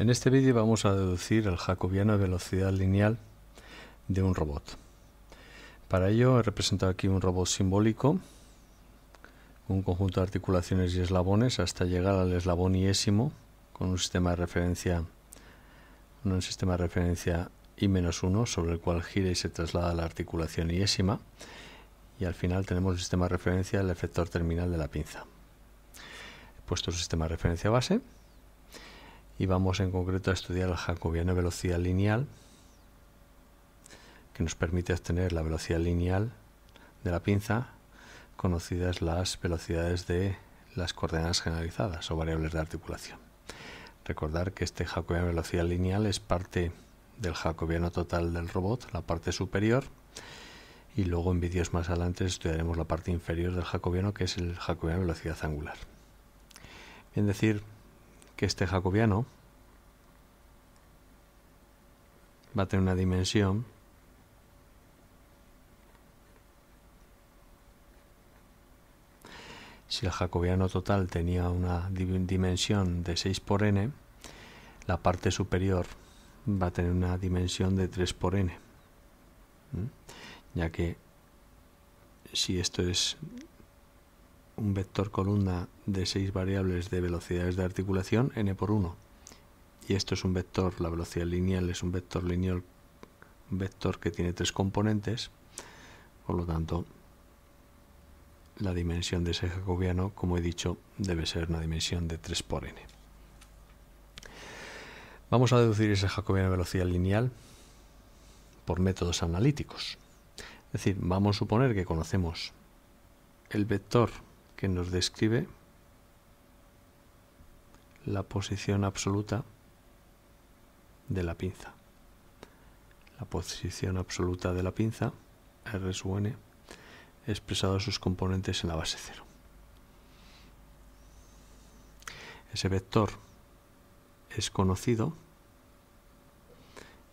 En este vídeo vamos a deducir el jacobiano de velocidad lineal de un robot. Para ello he representado aquí un robot simbólico, un conjunto de articulaciones y eslabones hasta llegar al eslabón iésimo con un sistema de referencia un sistema de referencia i-1 sobre el cual gira y se traslada la articulación iésima y al final tenemos el sistema de referencia del efector terminal de la pinza. He puesto el sistema de referencia base y vamos en concreto a estudiar el jacobiano de velocidad lineal que nos permite obtener la velocidad lineal de la pinza conocidas las velocidades de las coordenadas generalizadas o variables de articulación. Recordar que este jacobiano de velocidad lineal es parte del jacobiano total del robot, la parte superior, y luego en vídeos más adelante estudiaremos la parte inferior del jacobiano que es el jacobiano de velocidad angular. decir, que este jacobiano va a tener una dimensión si el jacobiano total tenía una dimensión de 6 por n, la parte superior va a tener una dimensión de 3 por n. Ya que si esto es un vector columna de seis variables de velocidades de articulación n por 1. Y esto es un vector, la velocidad lineal es un vector lineal, un vector que tiene tres componentes, por lo tanto la dimensión de ese jacobiano, como he dicho, debe ser una dimensión de 3 por n. Vamos a deducir ese jacobiano de velocidad lineal por métodos analíticos. Es decir, vamos a suponer que conocemos el vector que nos describe la posición absoluta de la pinza. La posición absoluta de la pinza, R sub n, expresado sus componentes en la base 0. Ese vector es conocido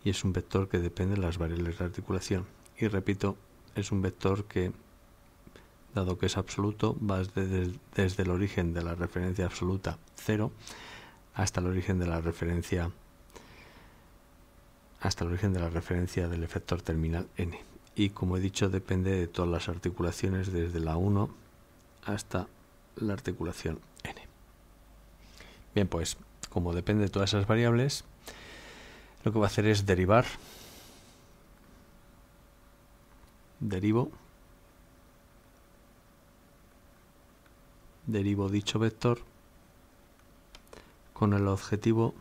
y es un vector que depende de las variables de articulación. Y repito, es un vector que dado que es absoluto, va desde, el origen de la referencia absoluta 0 hasta el origen de la referencia hasta el origen de la referencia del efector terminal n. Y como he dicho, depende de todas las articulaciones desde la 1 hasta la articulación n. Bien, pues como depende de todas esas variables, lo que va a hacer es derivar. Derivo derivo dicho vector con el objetivo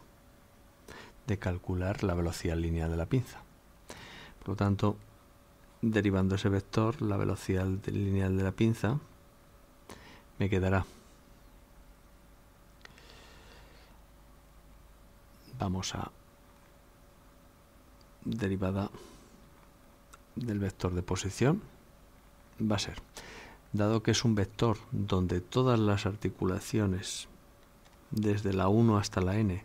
de calcular la velocidad lineal de la pinza. Por lo tanto, derivando ese vector, la velocidad lineal de la pinza me quedará. Vamos a derivada del vector de posición. Va a ser dado que es un vector donde todas las articulaciones, desde la 1 hasta la n,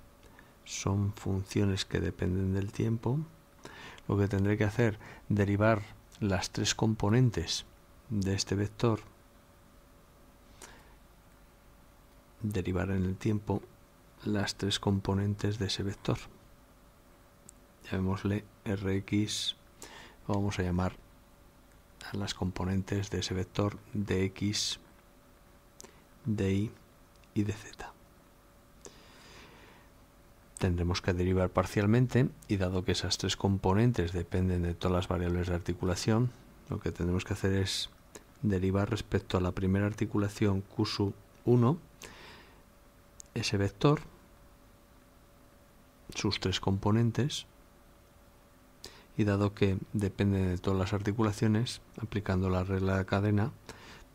son funciones que dependen del tiempo, lo que tendré que hacer, derivar las tres componentes de este vector, derivar en el tiempo las tres componentes de ese vector. Llamémosle rx, vamos a llamar a las componentes de ese vector de x, de y y de z. Tendremos que derivar parcialmente y dado que esas tres componentes dependen de todas las variables de articulación, lo que tendremos que hacer es derivar respecto a la primera articulación q 1 ese vector, sus tres componentes, y dado que depende de todas las articulaciones, aplicando la regla de cadena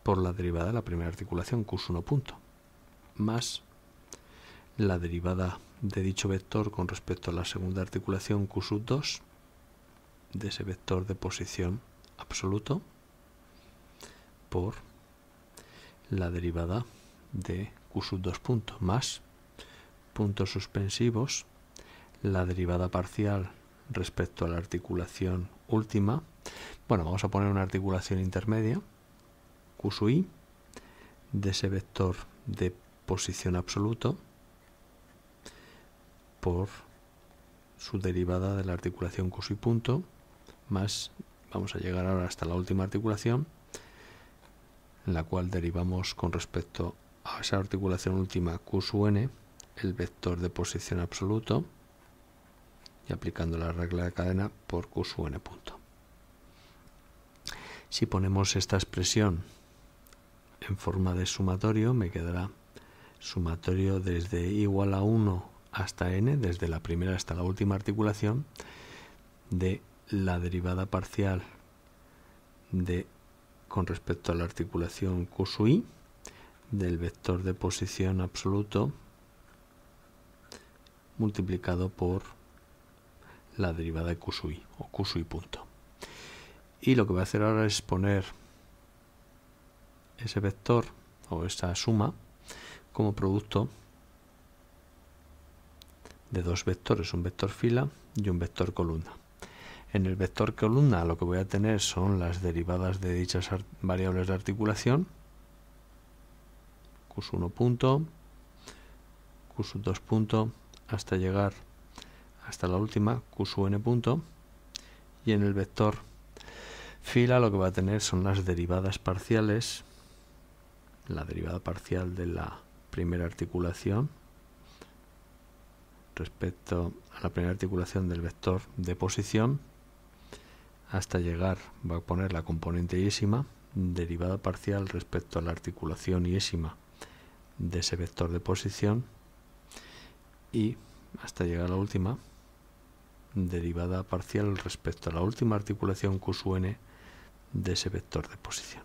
por la derivada de la primera articulación, Q1 punto, más la derivada de dicho vector con respecto a la segunda articulación Q2 de ese vector de posición absoluto por la derivada de Q2 punto más puntos suspensivos la derivada parcial respecto a la articulación última. Bueno, vamos a poner una articulación intermedia, Q de ese vector de posición absoluto por su derivada de la articulación Q punto, más, vamos a llegar ahora hasta la última articulación, en la cual derivamos con respecto a esa articulación última Q el vector de posición absoluto, y aplicando la regla de cadena por Q sub n punto. Si ponemos esta expresión en forma de sumatorio, me quedará sumatorio desde igual a 1 hasta n, desde la primera hasta la última articulación, de la derivada parcial de con respecto a la articulación Q sub i del vector de posición absoluto multiplicado por la derivada de i, o i punto. Y lo que voy a hacer ahora es poner ese vector o esa suma como producto de dos vectores, un vector fila y un vector columna. En el vector columna lo que voy a tener son las derivadas de dichas variables de articulación, Q1 punto, Q2 punto, hasta llegar hasta la última, q n punto, y en el vector fila lo que va a tener son las derivadas parciales, la derivada parcial de la primera articulación respecto a la primera articulación del vector de posición hasta llegar, va a poner la componente yésima, derivada parcial respecto a la articulación yésima de ese vector de posición y hasta llegar a la última derivada parcial respecto a la última articulación Q n de ese vector de posición.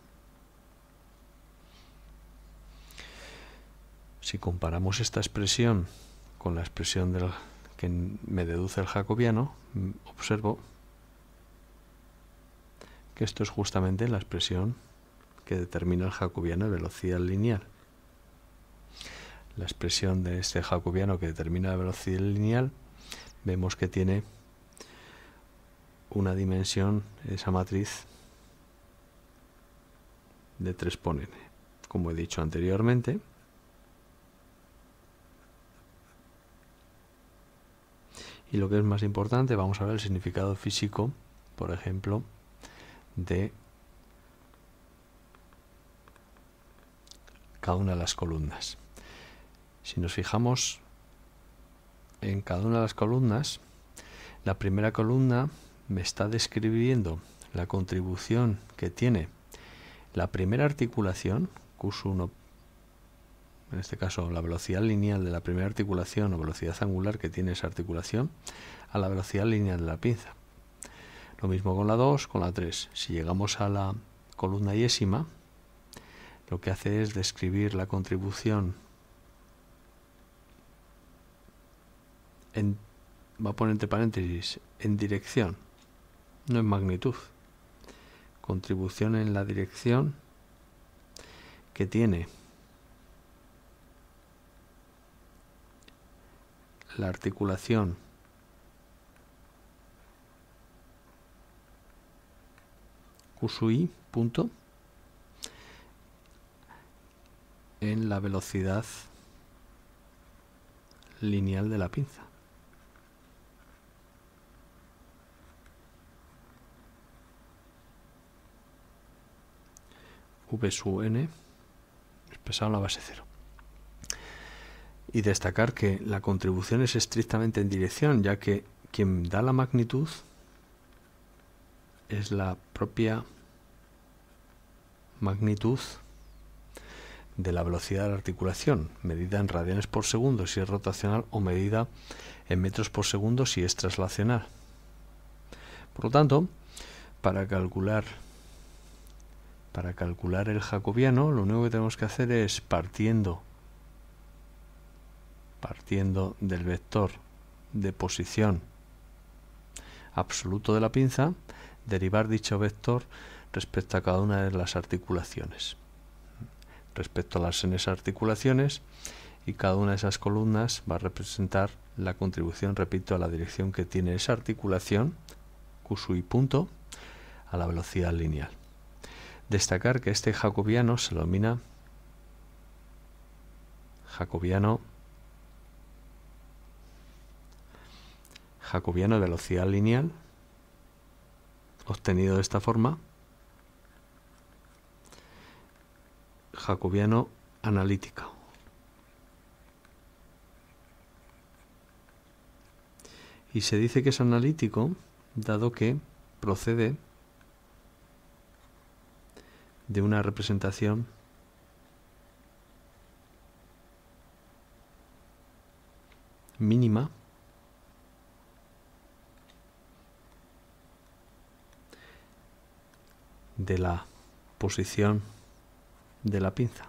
Si comparamos esta expresión con la expresión que me deduce el jacobiano, mm, observo que esto es justamente la expresión que determina el jacobiano de velocidad lineal. La expresión de este jacobiano que determina la velocidad lineal vemos que tiene una dimensión, esa matriz de 3 por n, como he dicho anteriormente. Y lo que es más importante, vamos a ver el significado físico, por ejemplo, de cada una de las columnas. Si nos fijamos en cada una de las columnas, la primera columna me está describiendo la contribución que tiene la primera articulación, 1 en este caso la velocidad lineal de la primera articulación o velocidad angular que tiene esa articulación, a la velocidad lineal de la pinza. Lo mismo con la 2, con la 3. Si llegamos a la columna yésima, lo que hace es describir la contribución va a poner entre paréntesis, en dirección, no en magnitud. Contribución en la dirección que tiene la articulación QSUI, punto, en la velocidad lineal de la pinza. v sub n expresado en la base 0. Y destacar que la contribución es estrictamente en dirección, ya que quien da la magnitud es la propia magnitud de la velocidad de la articulación, medida en radianes por segundo si es rotacional o medida en metros por segundo si es traslacional. Por lo tanto, para calcular para calcular el jacobiano, lo único que tenemos que hacer es partiendo, partiendo del vector de posición absoluto de la pinza, derivar dicho vector respecto a cada una de las articulaciones. Respecto a las articulaciones, y cada una de esas columnas va a representar la contribución, repito, a la dirección que tiene esa articulación, Q y punto, a la velocidad lineal destacar que este jacobiano se denomina jacobiano jacobiano de velocidad lineal obtenido de esta forma jacobiano analítico y se dice que es analítico dado que procede de una representación mínima de la posición de la pinza.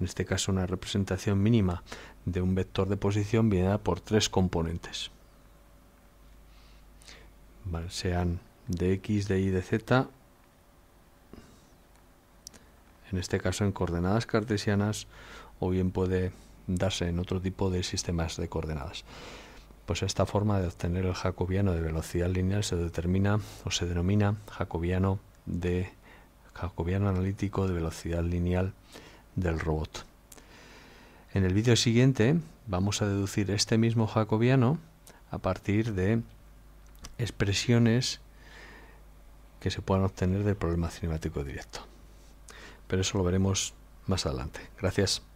En este caso una representación mínima de un vector de posición viene por tres componentes. sean de x, de y, de z en este caso en coordenadas cartesianas o bien puede darse en otro tipo de sistemas de coordenadas. Pues esta forma de obtener el jacobiano de velocidad lineal se determina o se denomina jacobiano de jacobiano analítico de velocidad lineal del robot. En el vídeo siguiente vamos a deducir este mismo jacobiano a partir de expresiones que se puedan obtener del problema cinemático directo pero eso lo veremos más adelante. Gracias.